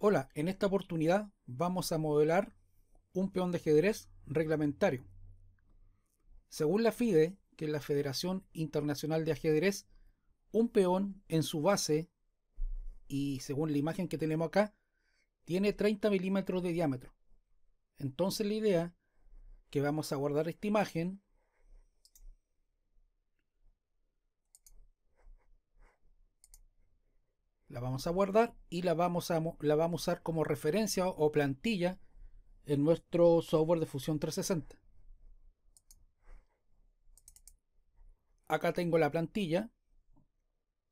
Hola, en esta oportunidad vamos a modelar un peón de ajedrez reglamentario. Según la FIDE, que es la Federación Internacional de Ajedrez, un peón en su base, y según la imagen que tenemos acá, tiene 30 milímetros de diámetro. Entonces la idea que vamos a guardar esta imagen La vamos a guardar y la vamos a, la vamos a usar como referencia o plantilla en nuestro software de Fusión 360. Acá tengo la plantilla.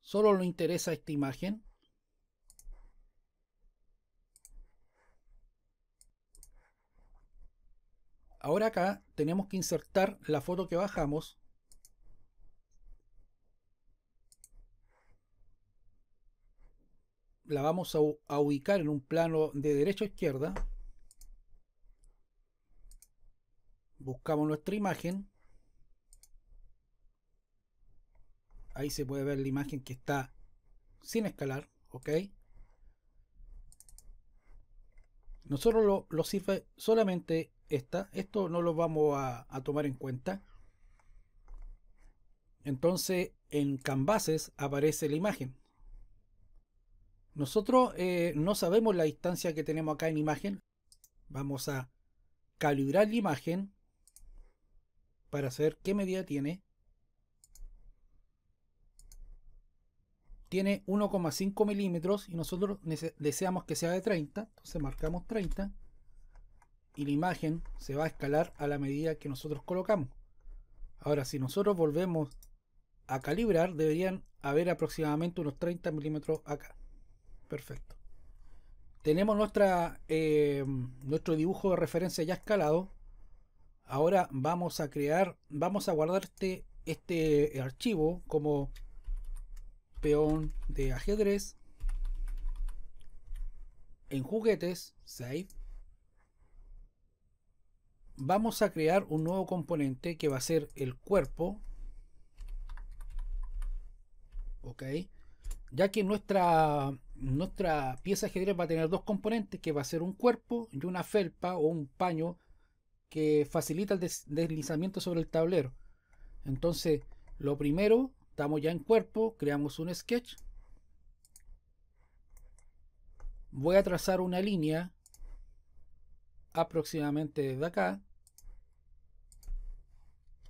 Solo nos interesa esta imagen. Ahora acá tenemos que insertar la foto que bajamos la vamos a, ubicar en un plano de derecha a izquierda. Buscamos nuestra imagen. Ahí se puede ver la imagen que está sin escalar. Ok. Nosotros lo, lo, sirve solamente esta. Esto no lo vamos a, a, tomar en cuenta. Entonces en Canvases aparece la imagen. Nosotros eh, no sabemos la distancia que tenemos acá en imagen. Vamos a calibrar la imagen para saber qué medida tiene. Tiene 1,5 milímetros y nosotros deseamos que sea de 30. Entonces marcamos 30 y la imagen se va a escalar a la medida que nosotros colocamos. Ahora, si nosotros volvemos a calibrar, deberían haber aproximadamente unos 30 milímetros acá. Perfecto. Tenemos nuestra, eh, nuestro dibujo de referencia ya escalado. Ahora vamos a crear, vamos a guardar este, este archivo como peón de ajedrez en juguetes, save. Vamos a crear un nuevo componente que va a ser el cuerpo. Ok. Ya que nuestra nuestra pieza de ajedrez va a tener dos componentes, que va a ser un cuerpo y una felpa o un paño que facilita el deslizamiento sobre el tablero. Entonces, lo primero, estamos ya en cuerpo, creamos un sketch. Voy a trazar una línea aproximadamente desde acá.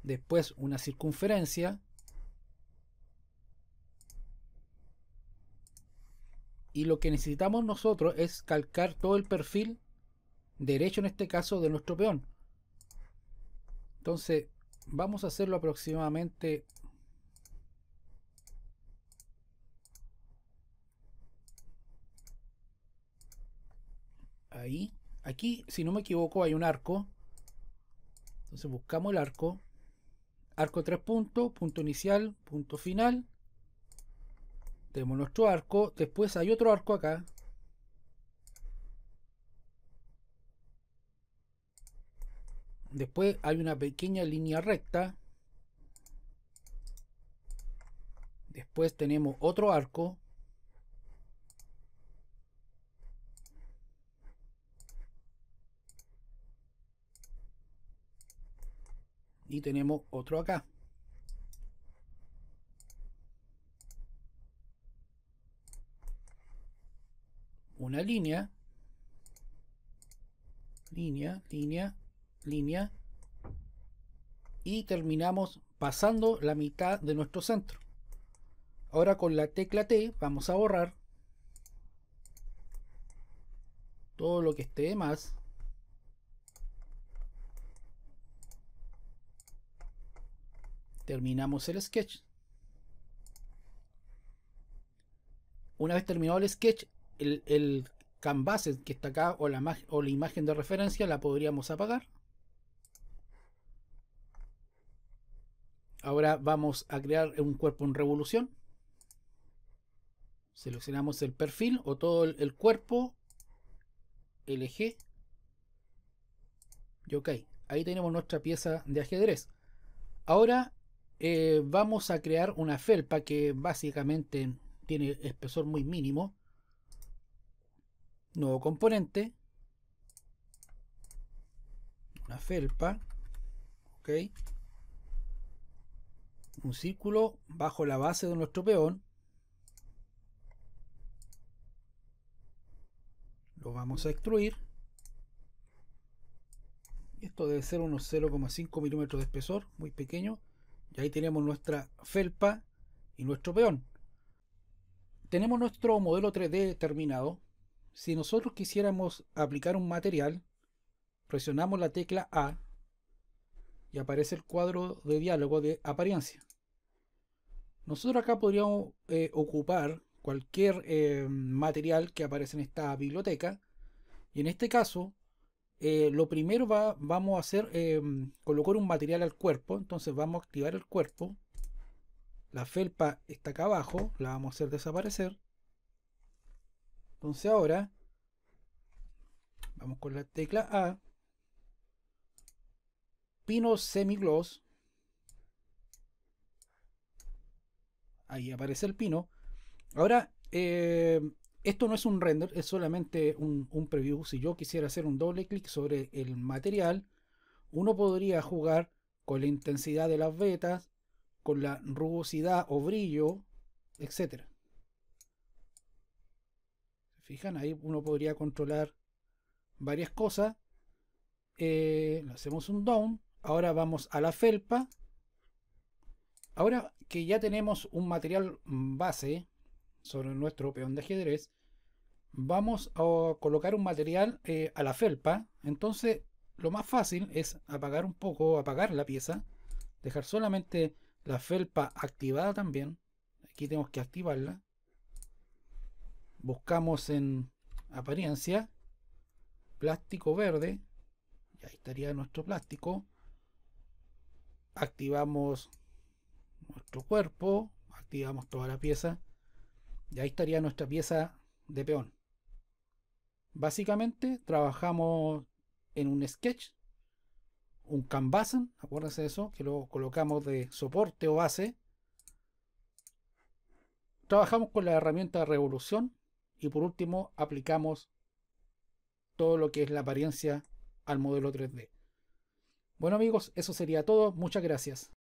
Después una circunferencia. Y lo que necesitamos nosotros es calcar todo el perfil derecho, en este caso, de nuestro peón. Entonces, vamos a hacerlo aproximadamente ahí. Aquí, si no me equivoco, hay un arco. Entonces buscamos el arco. Arco 3 puntos, punto inicial, punto final. Tenemos nuestro arco. Después hay otro arco acá. Después hay una pequeña línea recta. Después tenemos otro arco. Y tenemos otro acá. una línea, línea, línea, línea, y terminamos pasando la mitad de nuestro centro. Ahora con la tecla T vamos a borrar todo lo que esté de más. Terminamos el sketch. Una vez terminado el sketch, el, canvas que está acá o la, o la imagen de referencia la podríamos apagar. Ahora vamos a crear un cuerpo en revolución. Seleccionamos el perfil o todo el cuerpo. el eje Y ok, ahí tenemos nuestra pieza de ajedrez. Ahora eh, vamos a crear una felpa que básicamente tiene espesor muy mínimo nuevo componente, una felpa, ok, un círculo bajo la base de nuestro peón, lo vamos a extruir, esto debe ser unos 0,5 milímetros de espesor, muy pequeño, y ahí tenemos nuestra felpa y nuestro peón. Tenemos nuestro modelo 3D terminado, si nosotros quisiéramos aplicar un material, presionamos la tecla A y aparece el cuadro de diálogo de apariencia. Nosotros acá podríamos eh, ocupar cualquier eh, material que aparece en esta biblioteca y en este caso eh, lo primero va, vamos a hacer colocar un material al cuerpo, entonces vamos a activar el cuerpo. La felpa está acá abajo, la vamos a hacer desaparecer entonces ahora vamos con la tecla A, pino semigloss, ahí aparece el pino. Ahora, eh, esto no es un render, es solamente un, un preview. Si yo quisiera hacer un doble clic sobre el material, uno podría jugar con la intensidad de las vetas, con la rugosidad o brillo, etcétera fijan, ahí uno podría controlar varias cosas. Eh, hacemos un down. Ahora vamos a la felpa. Ahora que ya tenemos un material base sobre nuestro peón de ajedrez, vamos a colocar un material eh, a la felpa. Entonces, lo más fácil es apagar un poco, apagar la pieza, dejar solamente la felpa activada también. Aquí tenemos que activarla buscamos en apariencia plástico verde y ahí estaría nuestro plástico activamos nuestro cuerpo activamos toda la pieza y ahí estaría nuestra pieza de peón básicamente trabajamos en un sketch un canvas, acuérdense de eso, que lo colocamos de soporte o base. Trabajamos con la herramienta revolución y por último, aplicamos todo lo que es la apariencia al modelo 3D. Bueno amigos, eso sería todo. Muchas gracias.